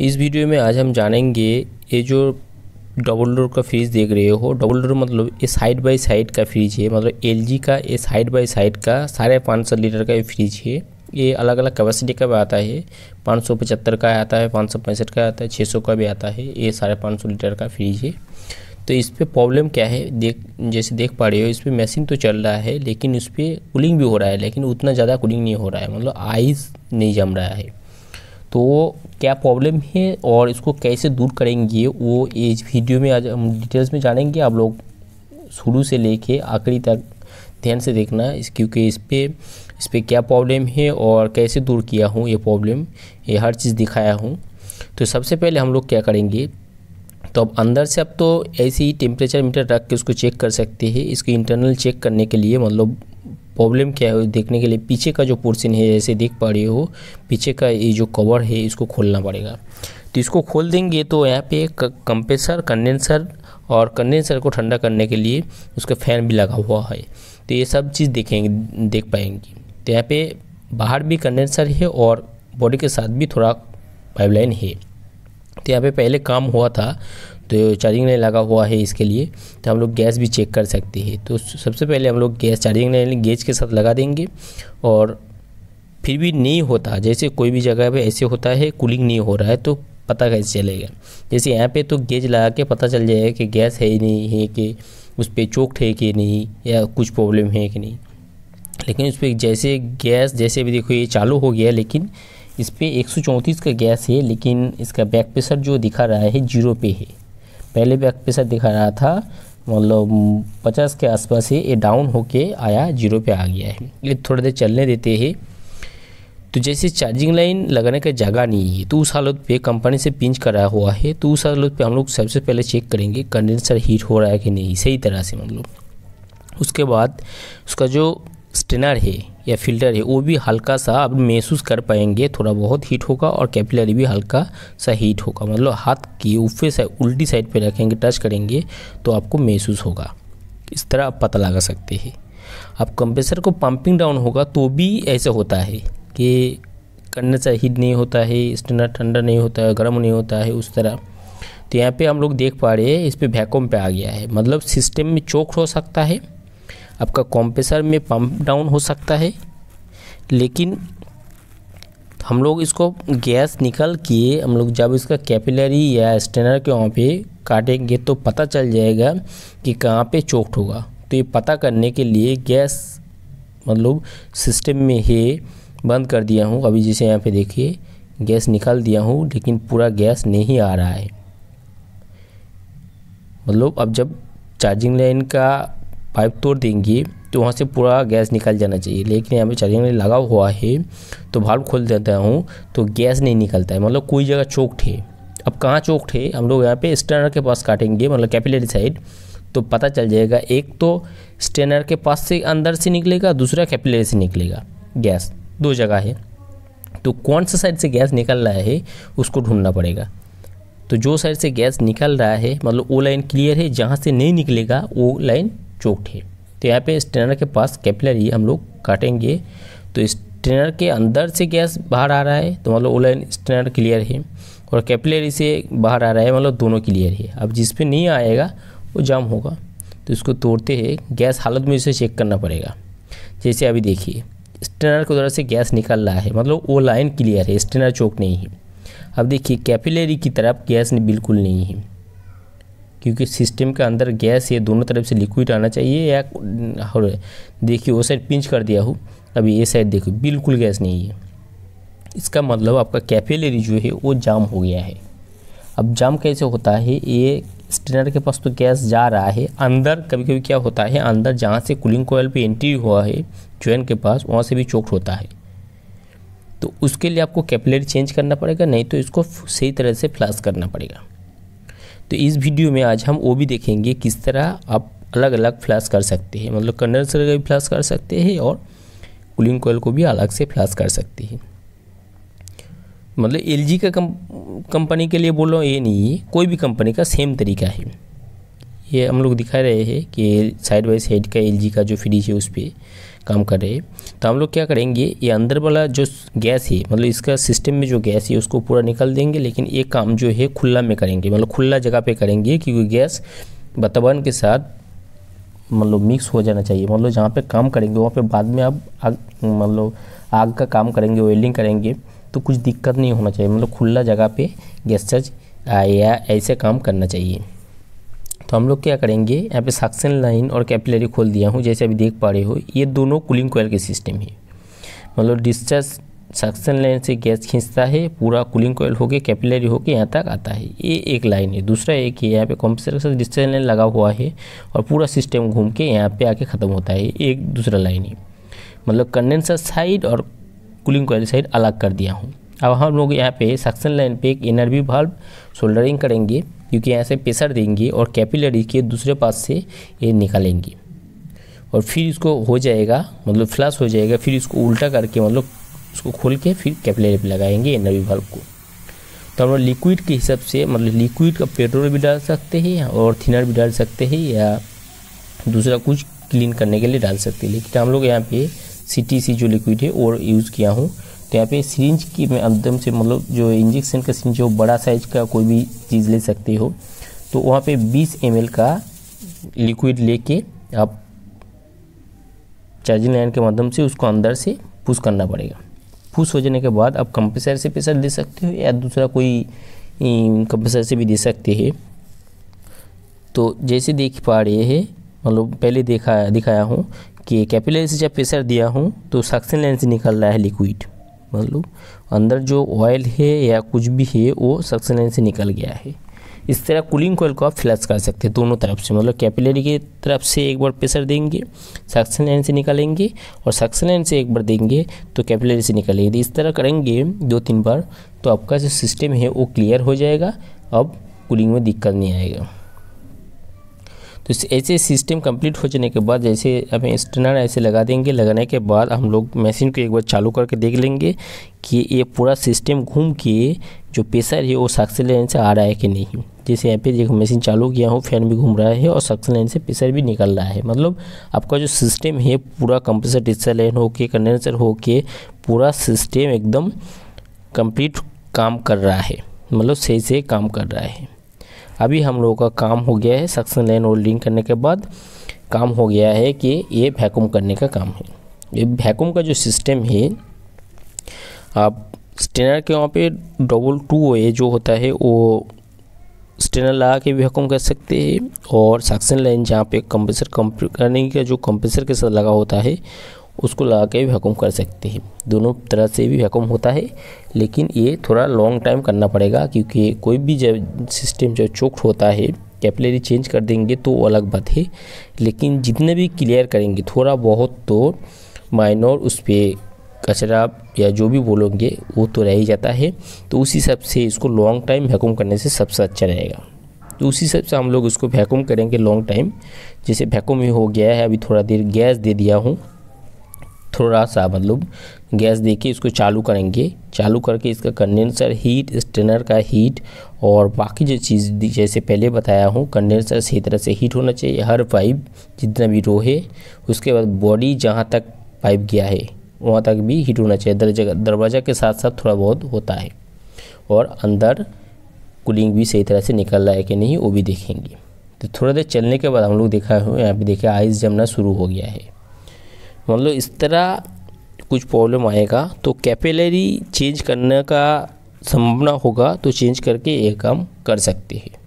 इस वीडियो में आज हम जानेंगे ये जो डबल डोर का फ्रिज देख रहे हो डबल डोर मतलब ये साइड बाय साइड का फ्रिज है मतलब एलजी का ये साइड बाय साइड का साढ़े पाँच सौ लीटर का ये फ्रिज है ये अलग अलग कैपेसिटी का भी आता है पाँच सौ पचहत्तर का आता है पाँच सौ पैंसठ का आता है छः सौ का भी आता है ये साढ़े पाँच सौ लीटर का फ्रिज है तो इस पर प्रॉब्लम क्या है देख जैसे देख पा रहे हो इस पर मशीन तो चल रहा है लेकिन उस पर कूलिंग भी हो रहा है लेकिन उतना ज़्यादा कूलिंग नहीं हो रहा है मतलब आइस नहीं जम रहा है तो क्या प्रॉब्लम है और इसको कैसे दूर करेंगे वो इस वीडियो में आज हम डिटेल्स में जानेंगे आप लोग शुरू से लेके आखिरी तक ध्यान से देखना इस क्योंकि इस पर इस पर क्या प्रॉब्लम है और कैसे दूर किया हूँ ये प्रॉब्लम ये हर चीज़ दिखाया हूँ तो सबसे पहले हम लोग क्या करेंगे तो अब अंदर से अब तो ऐसे ही टेम्परेचर मीटर रख के उसको चेक कर सकते हैं इसको इंटरनल चेक करने के लिए मतलब प्रॉब्लम क्या है देखने के लिए पीछे का जो पोर्शन है जैसे देख पा रहे हो पीछे का ये जो कवर है इसको खोलना पड़ेगा तो इसको खोल देंगे तो यहाँ पे कंप्रेसर कंडेंसर और कंडेंसर को ठंडा करने के लिए उसका फ़ैन भी लगा हुआ है तो ये सब चीज़ देखेंगे देख पाएंगे तो यहाँ पे बाहर भी कंडेंसर है और बॉडी के साथ भी थोड़ा पाइपलाइन है तो यहाँ पे पहले काम हुआ था तो चार्जिंग लाइन लगा हुआ है इसके लिए तो हम लोग गैस भी चेक कर सकते हैं तो सबसे पहले हम लोग गैस चार्जिंग लाइन गेज के साथ लगा देंगे और फिर भी नहीं होता जैसे कोई भी जगह पे ऐसे होता है कूलिंग नहीं हो रहा है तो पता कैसे चलेगा जैसे यहाँ पे तो गेज लगा के पता चल जाएगा कि गैस है नहीं है कि उस पर चोक है कि नहीं या कुछ प्रॉब्लम है कि नहीं लेकिन उस पर जैसे गैस जैसे भी देखो ये चालू हो गया लेकिन इस पर एक का गैस है लेकिन इसका बैक प्रेशर जो दिखा रहा है जीरो पे है पहले भी पैसा दिखा रहा था मतलब पचास के आसपास ही ये डाउन होके आया जीरो पे आ गया है ये थोड़ी देर चलने देते हैं तो जैसे चार्जिंग लाइन लगाने का जगह नहीं है तो उस हालत पे कंपनी से पिंच करा हुआ है तो उस हालत पे हम लोग सबसे पहले चेक करेंगे कंडेंसर हीट हो रहा है कि नहीं सही तरह से मतलब उसके बाद उसका जो स्टेनर है या फिल्टर है वो भी हल्का सा आप महसूस कर पाएंगे थोड़ा बहुत हीट होगा और कैपिलरी भी हल्का सा हीट होगा मतलब हाथ की ऊपर साइड उल्टी साइड पे रखेंगे टच करेंगे तो आपको महसूस होगा इस तरह आप पता लगा सकते हैं अब कंप्रेसर को पंपिंग डाउन होगा तो भी ऐसे होता है कि कंडेंसर हीट नहीं होता है स्टेनर ठंडा नहीं होता है गर्म नहीं होता है उस तरह तो यहाँ पर हम लोग देख पा रहे हैं इस पर वैक्यूम पे आ गया है मतलब सिस्टम में चोक हो सकता है आपका कॉम्प्रेसर में पंप डाउन हो सकता है लेकिन हम लोग इसको गैस निकल के हम लोग जब इसका कैपिलरी या स्टेनर के वहाँ पे काटेंगे तो पता चल जाएगा कि कहाँ पे चोट होगा तो ये पता करने के लिए गैस मतलब सिस्टम में ही बंद कर दिया हूँ अभी जैसे यहाँ पे देखिए गैस निकाल दिया हूँ लेकिन पूरा गैस नहीं आ रहा है मतलब अब जब चार्जिंग लाइन का पाइप तोड़ देंगे तो वहाँ से पूरा गैस निकल जाना चाहिए लेकिन यहाँ पे चार्जिंग लाइन लगा हुआ है तो भाव खोल देता हूँ तो गैस नहीं निकलता है मतलब कोई जगह चौकट है अब कहाँ चौकट है हम लोग यहाँ पे स्टैनर के पास काटेंगे मतलब कैपिलरी साइड तो पता चल जाएगा एक तो स्टैनर के पास से अंदर से निकलेगा दूसरा कैपिलरी से निकलेगा गैस दो जगह है तो कौन सा साइड से गैस निकल रहा है उसको ढूंढना पड़ेगा तो जो साइड से गैस निकल रहा है मतलब वो लाइन क्लियर है जहाँ से नहीं निकलेगा वो लाइन चौक है तो यहाँ पे स्ट्रेनर के पास कैपिलरी हम लोग काटेंगे तो स्ट्रेनर के अंदर से गैस बाहर आ रहा है तो मतलब ओलाइन स्ट्रेनर क्लियर है और कैपिलरी से बाहर आ रहा है मतलब दोनों क्लियर है अब जिस पे नहीं आएगा वो जाम होगा तो इसको तोड़ते हैं गैस हालत में इसे चेक करना पड़ेगा जैसे अभी देखिए स्ट्रेनर के उधर से गैस निकल रहा है मतलब वो लाइन क्लियर है स्ट्रेनर चौक नहीं है अब देखिए कैपिलरी की तरफ गैस बिल्कुल नहीं है क्योंकि सिस्टम के अंदर गैस ये दोनों तरफ से लिक्विड आना चाहिए या देखिए वो साइड पिंच कर दिया हो अभी ये साइड देखो बिल्कुल गैस नहीं है इसका मतलब आपका कैपिलरी जो है वो जाम हो गया है अब जाम कैसे होता है ये स्टेनर के पास तो गैस जा रहा है अंदर कभी कभी क्या होता है अंदर जहाँ से कूलिंग कोयल पे एंट्री हुआ है ज्वाइन के पास वहाँ से भी चोक होता है तो उसके लिए आपको कैपिलरी चेंज करना पड़ेगा नहीं तो इसको सही तरह से फ्लास करना पड़ेगा तो इस वीडियो में आज हम वो भी देखेंगे किस तरह आप अलग अलग फ्लैश कर सकते हैं मतलब कंडेंसर का भी फ्लैश कर सकते हैं और कूलिंग कोयल को भी अलग से फ्लैश कर सकते हैं मतलब एल का कंपनी के लिए बोलो ये नहीं कोई भी कंपनी का सेम तरीका है ये हम लोग दिखा रहे हैं कि साइड बाई साइड का एल का जो फ्रिज है उस पर काम कर रहे हैं तो हम लोग क्या करेंगे ये अंदर वाला जो गैस है मतलब इसका सिस्टम में जो गैस है उसको पूरा निकाल देंगे लेकिन ये काम जो है खुला में करेंगे मतलब खुला जगह पे करेंगे क्योंकि गैस वातावरण के साथ मतलब मिक्स हो जाना चाहिए मतलब जहाँ पे काम करेंगे वहाँ पे बाद में आप आग मतलब आग का काम करेंगे वेल्डिंग करेंगे तो कुछ दिक्कत नहीं होना चाहिए मतलब खुला जगह पर गैस चार्ज या ऐसे काम करना चाहिए तो हम लोग क्या करेंगे यहाँ पे सक्सन लाइन और कैपिलरी खोल दिया हूँ जैसे अभी देख पा रहे हो ये दोनों कूलिंग कोयल के सिस्टम है मतलब डिस्चार्ज सक्सन लाइन से गैस खींचता है पूरा कूलिंग कोयल होके कैपिलरी होके यहाँ तक आता है ये एक लाइन है दूसरा एक है यहाँ पे कंप्रेसर के साथ डिस्चार्ज लाइन लगा हुआ है और पूरा सिस्टम घूम के यहाँ पर आके ख़त्म होता है एक दूसरा लाइन है मतलब कंडेंसर साइड और कूलिंग कोयल साइड अलग कर दिया हूँ अब हम लोग यहाँ पे सक्शन लाइन पे एक इनर भी बल्ब सोल्डरिंग करेंगे क्योंकि यहाँ से प्रेशर देंगे और कैपिलरी के दूसरे पास से ये निकालेंगे और फिर इसको हो जाएगा मतलब फ्लश हो जाएगा फिर इसको उल्टा करके मतलब उसको खोल के फिर कैपिलरी पे लगाएंगे इनर भी बल्ब को तो हम लोग लिक्विड के हिसाब से मतलब लिक्विड का पेट्रोल भी डाल सकते हैं और थिनर भी डाल सकते हैं या दूसरा कुछ क्लीन करने के लिए डाल सकते हैं लेकिन हम लोग यहाँ पे सी जो लिक्विड है और यूज़ किया हूँ तो यहाँ पे सीरिंज के माध्यम से मतलब जो इंजेक्शन का सीरिंज हो बड़ा साइज का कोई भी चीज़ ले सकते हो तो वहाँ पे 20 एम का लिक्विड लेके आप चार्जिंग लाइन के माध्यम से उसको अंदर से पुश करना पड़ेगा पुश हो जाने के बाद आप कंप्रेसर से प्रेशर दे सकते हो या दूसरा कोई कंप्रेसर से भी दे सकते हैं तो जैसे देख पा रहे हैं मतलब पहले देखा दिखाया हूँ कि कैपिलरी से जब प्रेशर दिया हूँ तो सक्शन लाइन से निकल रहा है लिक्विड लो अंदर जो ऑयल है या कुछ भी है वो सक्शन लाइन से निकल गया है इस तरह कूलिंग कोयल को आप फ्लैश कर सकते हैं दोनों तरफ से मतलब कैपिलरी की तरफ से एक बार प्रेशर देंगे सक्शन लाइन से निकालेंगे और सक्शन लाइन से एक बार देंगे तो कैपिलरी से निकलेगी इस तरह करेंगे दो तीन बार तो आपका जो सिस्टम है वो क्लियर हो जाएगा अब कूलिंग में दिक्कत नहीं आएगा तो ऐसे सिस्टम कंप्लीट हो जाने के बाद जैसे अब स्टनर ऐसे लगा देंगे लगाने के बाद हम लोग मशीन को एक बार चालू करके देख लेंगे कि ये पूरा सिस्टम घूम के जो प्रेशर है वो सक्सेस लाइन से आ रहा है कि नहीं जैसे यहाँ पे देखो मशीन चालू किया हूँ फैन भी घूम रहा है और सक्स लाइन से प्रेशर भी निकल रहा है मतलब आपका जो सिस्टम है पूरा कंप्रेसर डिस्टर लाइन हो के कंडेंसर होके पूरा सिस्टम एकदम कंप्लीट काम कर रहा है मतलब सही से काम कर रहा है अभी हम लोगों का काम हो गया है सक्सन लाइन होल्डिंग करने के बाद काम हो गया है कि ये वैक्यूम करने का काम है ये वैक्यूम का जो सिस्टम है आप स्टेनर के वहाँ पे डबल टू ए जो होता है वो स्टेनर लगा के भी कर सकते हैं और सक्सन लाइन जहाँ पे कंप्रेसर कंप्रे करने का जो कंप्रेसर के साथ लगा होता है उसको लगा के भी वैक्यूम कर सकते हैं दोनों तरह से भी वैक्यूम होता है लेकिन ये थोड़ा लॉन्ग टाइम करना पड़ेगा क्योंकि कोई भी जब सिस्टम जो चोक्ड होता है कैपलेरी चेंज कर देंगे तो अलग बात है लेकिन जितने भी क्लियर करेंगे थोड़ा बहुत तो माइनर उस पर कचरा या जो भी बोलोगे वो तो रह ही जाता है तो उस हिसाब से इसको लॉन्ग टाइम वैक्यूम करने से सबसे अच्छा रहेगा तो उसी हिसाब से हम लोग इसको वैकूम करेंगे लॉन्ग टाइम जैसे वैकूम ही हो गया है अभी थोड़ा देर गैस दे दिया हूँ थोड़ा सा मतलब गैस देके इसको चालू करेंगे चालू करके इसका कंडेंसर हीट स्टेनर का हीट और बाकी जो चीज़ जैसे पहले बताया हूँ कंडेंसर सही तरह से हीट होना चाहिए हर पाइप जितना भी रो है उसके बाद बॉडी जहाँ तक पाइप गया है वहाँ तक भी हीट होना चाहिए दरवाजा दरवाज़ा के साथ साथ थोड़ा बहुत होता है और अंदर कूलिंग भी सही तरह से निकल रहा है कि नहीं वो भी देखेंगे तो थोड़ा देर चलने के बाद हम लोग देखा है यहाँ पर देखिए आइस जमना शुरू हो गया है मान मतलब लो इस तरह कुछ प्रॉब्लम आएगा तो कैपिलरी चेंज करने का संभावना होगा तो चेंज करके ये काम कर सकते हैं